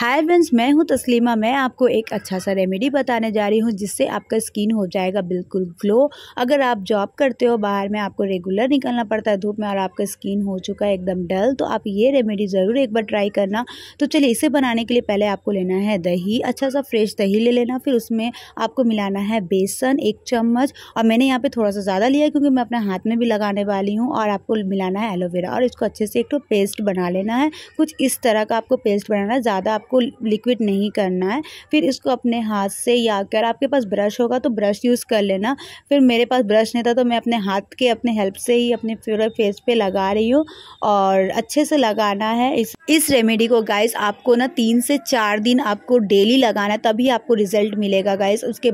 hi friends मैं हूं तस्लीमा मैं आपको एक अच्छा सा रेमेडी बताने जा रही हूं जिससे आपका स्किन हो जाएगा बिल्कुल ग्लो अगर आप जॉब करते हो बाहर में आपको रेगुलर निकलना पड़ता है धूप में और आपका स्किन हो चुका है एकदम डल तो आप ये रेमेडी ज़रूर एक बार ट्राई करना तो चलिए इसे बनाने के लिए पहले आपको लेना है दही अच्छा सा फ्रेश दही ले लेना फिर उसमें आपको मिलाना है बेसन एक चम्मच और मैंने यहाँ पर थोड़ा सा ज़्यादा लिया क्योंकि मैं अपने हाथ में भी लगाने वाली हूँ और आपको मिलाना है एलोवेरा और इसको अच्छे से एक तो पेस्ट बना लेना है कुछ इस तरह का आपको पेस्ट बनाना है ज़्यादा आप आपको लिक्विड नहीं करना है फिर इसको अपने हाथ से या अगर आपके पास ब्रश होगा तो ब्रश यूज़ कर लेना फिर मेरे पास ब्रश नहीं था तो मैं अपने हाथ के अपने हेल्प से ही अपने फ्यूर फेस पे लगा रही हूँ और अच्छे से लगाना है इस इस रेमेडी को गाइस आपको ना तीन से चार दिन आपको डेली लगाना है तभी आपको रिजल्ट मिलेगा गाइस उसके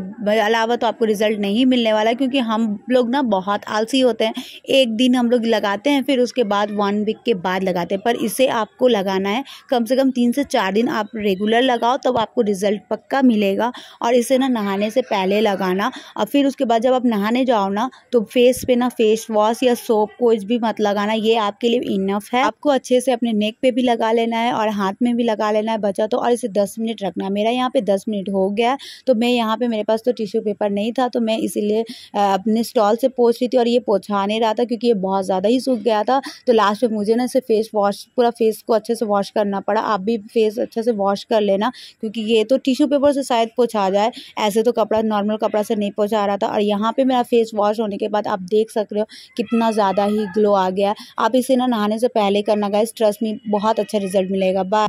अलावा तो आपको रिजल्ट नहीं मिलने वाला क्योंकि हम लोग ना बहुत आलसी होते हैं एक दिन हम लोग लगाते हैं फिर उसके बाद वन वीक के बाद लगाते हैं पर इसे आपको लगाना है कम से कम तीन से चार दिन आप आप रेगुलर लगाओ तब आपको रिज़ल्ट पक्का मिलेगा और इसे ना नहाने से पहले लगाना और फिर उसके बाद जब आप नहाने जाओ ना तो फेस पे ना फेस वॉश या सोप कुछ भी मत लगाना ये आपके लिए इनफ है आपको अच्छे से अपने नेक पे भी लगा लेना है और हाथ में भी लगा लेना है बचा तो और इसे दस मिनट रखना मेरा यहाँ पे दस मिनट हो गया तो मैं यहाँ पे मेरे पास तो टिश्यू पेपर नहीं था तो मैं इसीलिए अपने स्टॉल से पोछ रही थी और ये पोछा नहीं रहा था क्योंकि ये बहुत ज़्यादा ही सूख गया था तो लास्ट में मुझे ना इसे फेस वॉश पूरा फेस को अच्छे से वॉश करना पड़ा आप भी फेस अच्छे से वॉश कर लेना क्योंकि ये तो टिश्यू पेपर से शायद पहुँचा जाए ऐसे तो कपड़ा नॉर्मल कपड़ा से नहीं पहुँचा रहा था और यहाँ पर मेरा फेस वॉश होने के बाद आप देख सक रहे हो कितना ज़्यादा ही ग्लो आ गया आप इसे ना नहाने से पहले करना गाइस ट्रस्ट में बहुत अच्छा रिजल्ट मिलेगा बाय